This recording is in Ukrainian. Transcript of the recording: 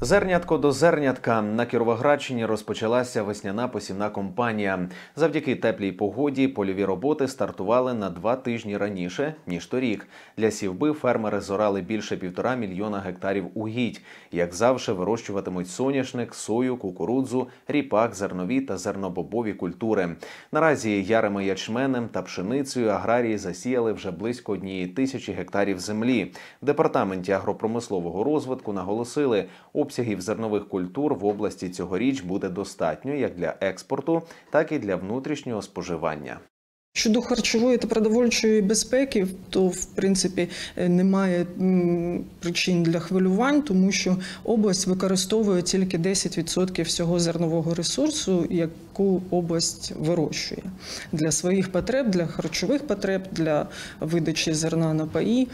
Зернятко до зернятка на Кіровоградщині розпочалася весняна посівна компанія. Завдяки теплій погоді польові роботи стартували на два тижні раніше ніж торік. Для сівби фермери зорали більше півтора мільйона гектарів угідь. Як завжди, вирощуватимуть соняшник, сою, кукурудзу, ріпак, зернові та зернобобові культури. Наразі ярими ячменем та пшеницею аграрії засіяли вже близько однієї тисячі гектарів землі. В департаменті агропромислового розвитку наголосили у обсягів зернових культур в області цьогоріч буде достатньо як для експорту, так і для внутрішнього споживання. Щодо харчової та продовольчої безпеки, то в принципі е, немає причин для хвилювань, тому що область використовує тільки 10% всього зернового ресурсу, яку область вирощує для своїх потреб, для харчових потреб, для видачі зерна на паї.